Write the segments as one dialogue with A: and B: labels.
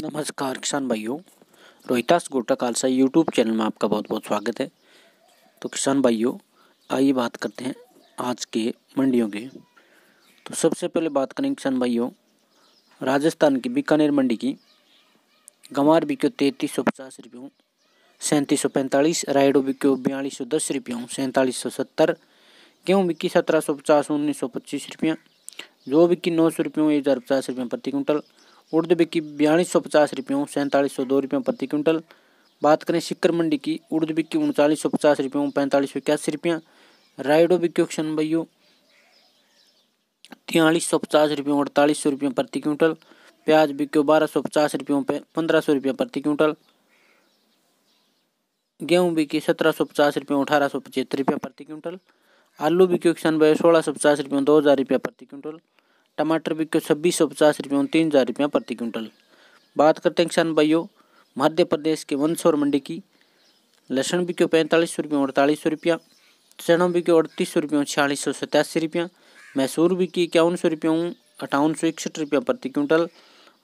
A: नमस्कार किसान भाइयों रोहितास गोटा खालसा यूट्यूब चैनल में आपका बहुत बहुत स्वागत है तो किसान भाइयों आइए बात करते हैं आज के मंडियों की तो सबसे पहले बात करें किसान भाइयों राजस्थान की बीकानेर मंडी की गंवार बिक्यो तैंतीस सौ पचास रुपयों सैंतीस सौ पैंतालीस रायडो बिक्यो बयालीस सौ दस रुपयों सैंतालीस सौ सत्तर गेहूँ बिकी सत्रह सौ पचास उन्नीस सौ पच्चीस रुपया जो बिकी नौ सौ रुपयों एक हज़ार पचास रुपये प्रति क्विंटल उड़द बिकी बयालीस सौ पचास रुपयों सैंतालीस सौ दो रुपयों प्रति क्विंटल बात करें शिकर मंडी की उड़द बिकी उनचालीस सौ पचास रुपयों पैंतालीस सौ इक्यासी रुपया राइडो बिक्यो ऑक्शन भैयो तियालीस सौ पचास रुपयों अड़तालीस सौ रुपयों प्रति क्विंटल प्याज बिक्यो बारह सौ पचास रुपयों पंद्रह सौ रुपया प्रति क्विंटल गेहूँ बिकी सत्रह सौ पचास रुपयों अठारह सौ पचहत्तर रुपये प्रति क्विंटल आलू बिक्यो किसान भाई सोलह सौ पचास रुपयों दो हज़ार रुपया प्रति क्विंटल टमाटर बिक्यो छब्बीस सौ पचास रुपये और तीन हज़ार रुपया प्रति क्विंटल बात करते हैं किसान भाइयों मध्य प्रदेश के वंशोर मंडी की लहसुन बिक्यो पैंतालीस सौ रुपये और अड़तालीस सौ रुपया चना बिको अड़तीस सौ रुपये और छियालीस सौ सतासी रुपया मैसूर बिकी इक्यावन सौ रुपये अठावन सौ इकसठ रुपया प्रति क्विंटल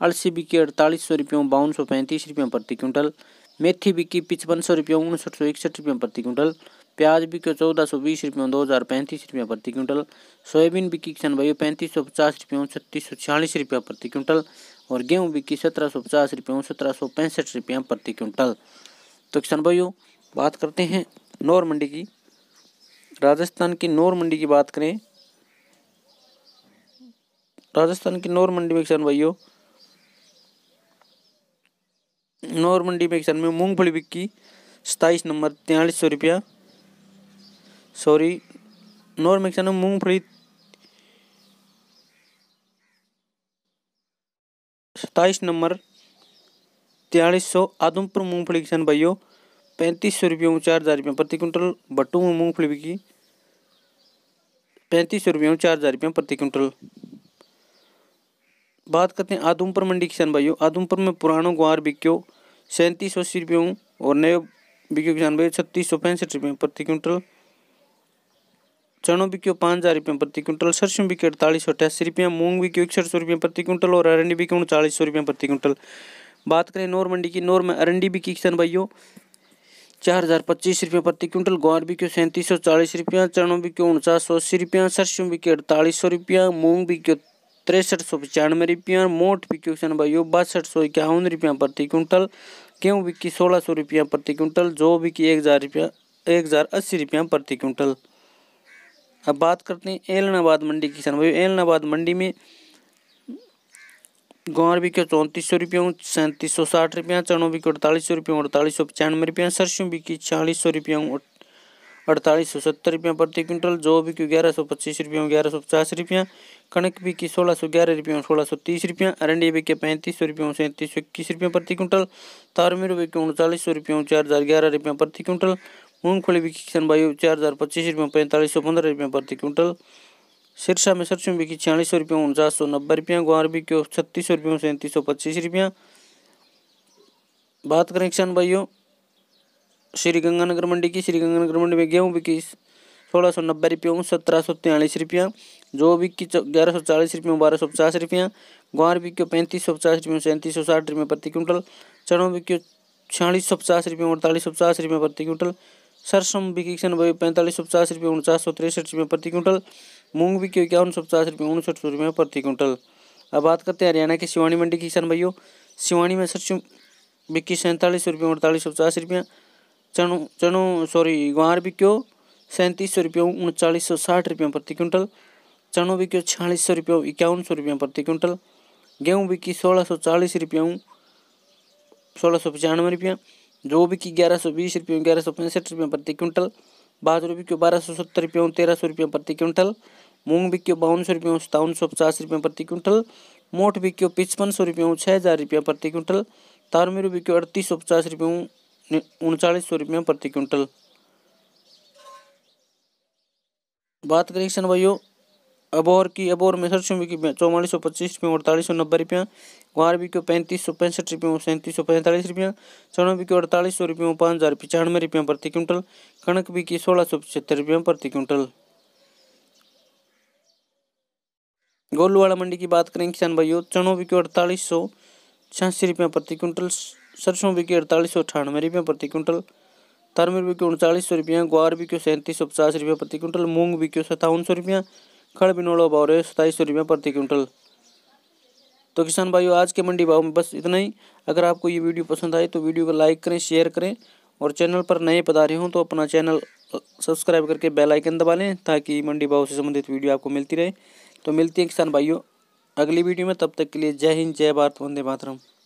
A: अलसी बिकी अड़तालीस सौ रुपये बावन सौ पैंतीस रुपये प्रति क्विंटल मेथी बिकी पचपन सौ रुपये उनसठ सौ इकसठ रुपये प्रति क्विंटल प्याज बिको चौदह सौ बीस रुपयों दो हज़ार पैंतीस रुपये प्रति क्विंटल सोयाबीन बिकी किसान भाई पैंतीस सौ पचास रुपयों छत्तीस सौ छियालीस रुपया प्रति क्विंटल और गेहूँ बिकी सत्रह सौ पचास रुपयों सत्रह सौ पैंसठ रुपया प्रति क्विंटल तो किसान भाइयों बात करते हैं नौर मंडी की राजस्थान की नौर मंडी की बात करें राजस्थान की नौर मंडी में किसान भाइयों नौर मंडी में किसान में मूंगफली बिकी सताईस नंबर तेलिस सौ रुपया ਸੌਰੀ ਨੋਰ ਮਿਕਸਰ ਨੂੰ ਮੂੰਗਫਲੀ नंबर तेलिस सौ आदमपुर मूंगफली किसान भाइयों पैंतीस सौ रुपये चार हज़ार रुपये प्रति क्विंटल भट्टू में मूंगफली बिकी पैंतीस सौ रुपये चार हज़ार रुपये प्रति क्विंटल बात करते हैं आदमपुर मंडी किसान भाइयों आदमपुर में पुरानों ग्वार बिक्यो सैंतीस सौ अस्सी रुपये और नए बिक्यो किसान भाई छत्तीस सौ पैंसठ रुपये प्रति क्विंटल चनों बिक्यो पाँच हज़ार रुपये प्रति क्विंटल सरसों बिक्यो अड़तालीस सौ अठासी रुपये मूंग बिक्यो इकसठ सौ रुपये प्रति क्विंटल और अरंडी बिक्यो उनचालीस सौ रुपये प्रति क्विंटल बात करें नोर मंडी की नोर में अरंडी बिकी किसान भाइयों चार हज़ार पच्चीस रुपये प्रति क्विंटल ग्वार बिक्यो सैंतीस सौ चालीस रुपया चनों बिक्यो उनचास सौ अस्सी रुपया सरसों बिके अड़तालीस सौ रुपया मूंग बिक्यो तिरसठ सौ पचानवे रुपया मोट बिक्यो किसान भाइयों बासठ सौ इक्यावन रुपये प्रति क्विंटल गेहूँ बिकी सोलह सौ रुपया प्रति क्विंटल जौ बिकी एक हज़ार रुपया एक हज़ार अस्सी रुपये प्रति क्विंटल अब बात करते हैं एलनाबाद मंडी की किसान भाई एलनाबाद मंडी में ग्वार बिको चौंतीस सौ रुपये सैंतीस सौ साठ रुपया चनों बिको अड़तालीस सौ रुपये अड़तालीस सौ पचानवे रुपया सरसों बिकी चालीस सौ रुपया अड़तालीस सौ सत्तर रुपया प्रति क्विंटल जौ बिको ग्यारह सौ पच्चीस रुपया ग्यारह सौ पचास रुपया कणक बिकी सोलह सौ ग्यारह रुपया सोलह सौ तीस रुपया अरंडी बिके पैंतीस सौ रुपये सैंतीस सौ इक्कीस रुपया प्रति क्विंटल तारमीर बिके उनचालीस सौ रुपया चार हज़ार ग्यारह रुपया प्रति क्विंटल मूंगफली बिकी किसान भाई चार हज़ार पच्चीस रुपये पैंतालीस सौ पंद्रह रुपये प्रति क्विंटल सिरसा में सरसों बिकी छियालीस सौ रुपये उनचास सौ नब्बे रुपये ग्वार बिक्यो छत्तीस सौ रुपये सैंतीस सौ पच्चीस रुपये बात करें किसान भाइयों श्री गंगानगर मंडी की श्री गंगानगर मंडी में गेहूँ बिकी सोलह सौ नब्बे रुपये सत्रह सौ तैयलीस रुपया जो बिकी ग्यारह सौ चालीस रुपये बारह सौ पचास रुपये ग्वार बिको पैंतीस सौ पचास रुपये सैंतीस सौ साठ रुपये प्रति क्विंटल चढ़ों बिको छियालीस सौ पचास रुपये अड़तालीस सौ पचास रुपये प्रति क्विंटल सरसों बिकेक्शन भाई पैंतालीस सौ पचास रुपये उनचास सौ तिरसठ रुपये प्रति क्विंटल मूंग बिके इक्यावन सौ पचास रुपये उनसठ सौ रुपये प्रति क्विंटल अब बात करते हैं हरियाणा के शिवानी मंडी की किसान भाइयों शिवानी में सरसों बिकी सैंतालीस सौ रुपये अड़तालीस सौ पचास रुपये चनो चनो सॉरी ग्वार बिक्यो सैंतीस सौ रुपये उनचालीस सौ साठ रुपये प्रति क्विंटल चणु बिक्यो छियालीस सौ रुपये इक्यावन सौ रुपये प्रति क्विंटल गेहूँ बिकी सोलह सौ चालीस रुपये सोलह सौ पचानवे रुपया जो भी की ग्यारह सौ बीस रुपये ग्यारह सौ पैंसठ रुपये प्रति क्विंटल बाजरा बिक्यो बारह सौ सत्तर रुपये तेरह सौ रुपये प्रति क्विंटल मूंग बिक्यो बावन सौ रुपये सतावन सौ पचास रुपये प्रति क्विंटल मोट बिक्यो पचपन सौ रुपये छः हज़ार रुपये प्रति क्विंटल तारमेरू बिक्यो अड़तीस सौ पचास रुपये उनचालीस सौ रुपये प्रति क्विंटल बात करें किसान भाइयों अबोर की अबोर में सरसों की चौवालीस सौ पच्चीस रुपये अड़तालीस सौ नब्बे रुपया ग्वारवी को पैंतीस सौ पैंसठ रुपये सैंतीस सौ पैंतालीस रुपया चौनबी को अड़तालीस सौ रुपये पाँच हज़ार पचानवे रुपये प्रति क्विंटल कणक बी की सोलह सौ पचहत्तर रुपये प्रति क्विंटल गोलूवाड़ा मंडी की बात करें किसान भाइयों चनों की अड़तालीस सौ छियासी रुपये प्रति क्विंटल सरसों बिकी अड़तालीस सौ अठानवे रुपये प्रति क्विंटल तारमिर बिकी उनचालीस सौ रुपया ग्वार बिक्यो सैंतीस सौ पचास रुपये प्रति क्विंटल मूंग बिक्यो सत्तावन सौ रुपया खड़ बिनोड़ो भाव रहे सताईस सौ रुपये प्रति क्विंटल तो किसान भाइयों आज के मंडी भाव में बस इतना ही अगर आपको ये वीडियो पसंद आए तो वीडियो को लाइक करें शेयर करें और चैनल पर नए पधारे हों तो अपना चैनल सब्सक्राइब करके बेल आइकन दबा लें ताकि मंडी भाव से संबंधित वीडियो आपको मिलती रहे तो मिलती है किसान भाइयों अगली वीडियो में तब तक के लिए जय हिंद जय भारत वंदे मातरम